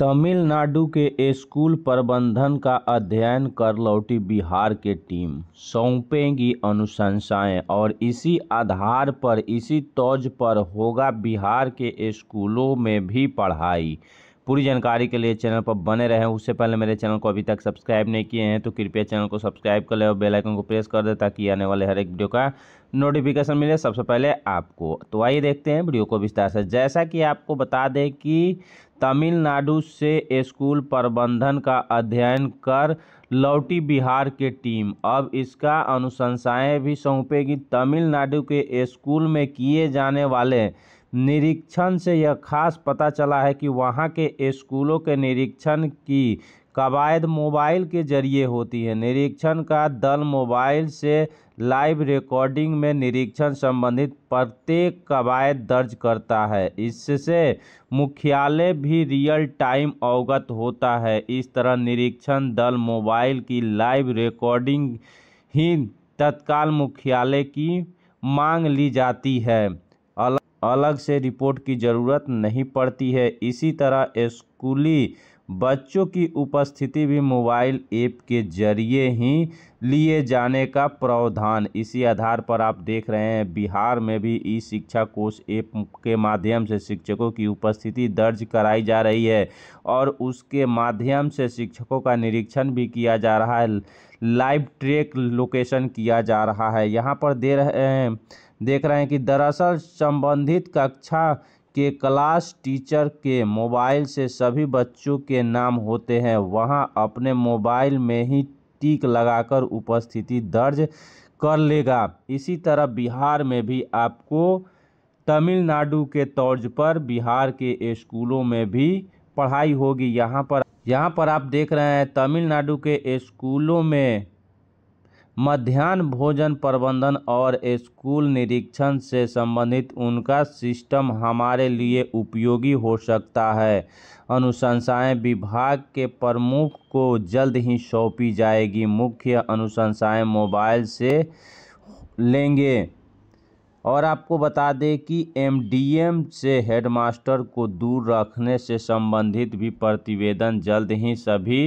तमिलनाडु के स्कूल प्रबंधन का अध्ययन कर लौटी बिहार के टीम सौंपेगी अनुशंसाएं और इसी आधार पर इसी तौज पर होगा बिहार के स्कूलों में भी पढ़ाई पूरी जानकारी के लिए चैनल पर बने रहें उससे पहले मेरे चैनल को अभी तक सब्सक्राइब नहीं किए हैं तो कृपया चैनल को सब्सक्राइब कर लें और बेल आइकन को प्रेस कर दें ताकि आने वाले हर एक वीडियो का नोटिफिकेशन मिले सबसे पहले आपको तो आइए देखते हैं वीडियो को विस्तार से जैसा कि आपको बता दें कि तमिलनाडु से स्कूल प्रबंधन का अध्ययन कर लौटी बिहार की टीम अब इसका अनुशंसाएँ भी सौंपेगी तमिलनाडु के स्कूल में किए जाने वाले निरीक्षण से यह खास पता चला है कि वहाँ के स्कूलों के निरीक्षण की कवायद मोबाइल के जरिए होती है निरीक्षण का दल मोबाइल से लाइव रिकॉर्डिंग में निरीक्षण संबंधित प्रत्येक कवायद दर्ज करता है इससे मुख्यालय भी रियल टाइम अवगत होता है इस तरह निरीक्षण दल मोबाइल की लाइव रिकॉर्डिंग ही तत्काल मुख्यालय की मांग ली जाती है अलग अलग से रिपोर्ट की ज़रूरत नहीं पड़ती है इसी तरह स्कूली बच्चों की उपस्थिति भी मोबाइल ऐप के जरिए ही लिए जाने का प्रावधान इसी आधार पर आप देख रहे हैं बिहार में भी ई शिक्षा कोष ऐप के माध्यम से शिक्षकों की उपस्थिति दर्ज कराई जा रही है और उसके माध्यम से शिक्षकों का निरीक्षण भी किया जा रहा है लाइव ट्रैक लोकेशन किया जा रहा है यहाँ पर दे रहे हैं देख रहे हैं कि दरअसल संबंधित कक्षा के क्लास टीचर के मोबाइल से सभी बच्चों के नाम होते हैं वहां अपने मोबाइल में ही टिक लगाकर उपस्थिति दर्ज कर लेगा इसी तरह बिहार में भी आपको तमिलनाडु के तौर पर बिहार के स्कूलों में भी पढ़ाई होगी यहाँ पर यहाँ पर आप देख रहे हैं तमिलनाडु के स्कूलों में मध्याह्न भोजन प्रबंधन और स्कूल निरीक्षण से संबंधित उनका सिस्टम हमारे लिए उपयोगी हो सकता है अनुशंसाएं विभाग के प्रमुख को जल्द ही सौंपी जाएगी मुख्य अनुशंसाएं मोबाइल से लेंगे और आपको बता दें कि एमडीएम से हेडमास्टर को दूर रखने से संबंधित भी प्रतिवेदन जल्द ही सभी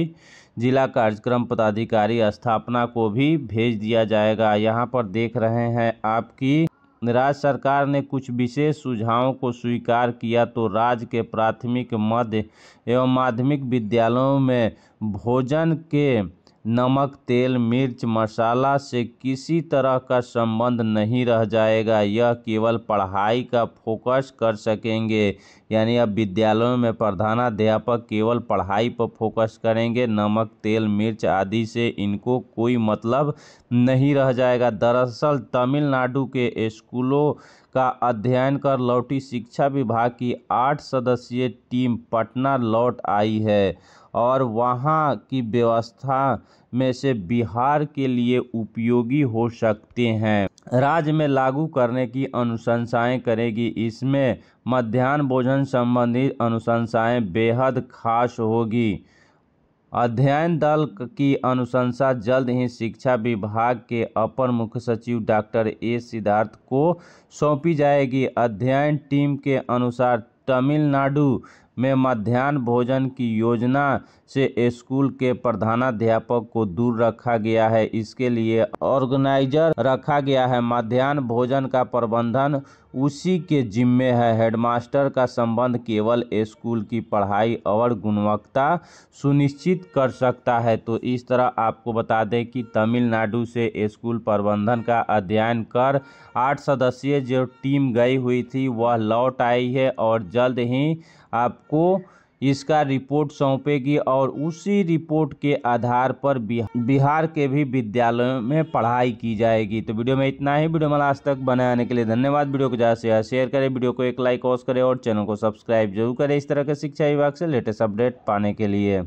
जिला कार्यक्रम पदाधिकारी स्थापना को भी भेज दिया जाएगा यहां पर देख रहे हैं आपकी राज्य सरकार ने कुछ विशेष सुझावों को स्वीकार किया तो राज्य के प्राथमिक मध्य एवं माध्यमिक विद्यालयों में भोजन के नमक तेल मिर्च मसाला से किसी तरह का संबंध नहीं रह जाएगा यह केवल पढ़ाई का फोकस कर सकेंगे यानी अब विद्यालयों में प्रधानाध्यापक केवल पढ़ाई पर फोकस करेंगे नमक तेल मिर्च आदि से इनको कोई मतलब नहीं रह जाएगा दरअसल तमिलनाडु के स्कूलों का अध्ययन कर लौटी शिक्षा विभाग की आठ सदस्यीय टीम पटना लौट आई है और वहां की व्यवस्था में से बिहार के लिए उपयोगी हो सकते हैं राज्य में लागू करने की अनुशंसाएं करेगी इसमें मध्यान्ह भोजन संबंधी अनुशंसाएं बेहद खास होगी अध्ययन दल की अनुशंसा जल्द ही शिक्षा विभाग के अपर मुख्य सचिव डॉक्टर ए सिद्धार्थ को सौंपी जाएगी अध्ययन टीम के अनुसार तमिलनाडु में मध्यान्ह भोजन की योजना से स्कूल के प्रधानाध्यापक को दूर रखा गया है इसके लिए ऑर्गेनाइजर रखा गया है मध्यान्ह भोजन का प्रबंधन उसी के जिम्मे है हेडमास्टर का संबंध केवल स्कूल की पढ़ाई और गुणवत्ता सुनिश्चित कर सकता है तो इस तरह आपको बता दें कि तमिलनाडु से स्कूल प्रबंधन का अध्ययन कर आठ सदस्यीय जो टीम गई हुई थी वह लौट आई है और जल्द ही आपको इसका रिपोर्ट सौंपेगी और उसी रिपोर्ट के आधार पर बिहार के भी विद्यालयों में पढ़ाई की जाएगी तो वीडियो में इतना ही वीडियो माला आज तक बनाने के लिए धन्यवाद वीडियो को ज़्यादा से ज़्यादा शेयर करें वीडियो को एक लाइक ऑस करें और चैनल को सब्सक्राइब जरूर करें इस तरह के शिक्षा विभाग से लेटेस्ट अपडेट पाने के लिए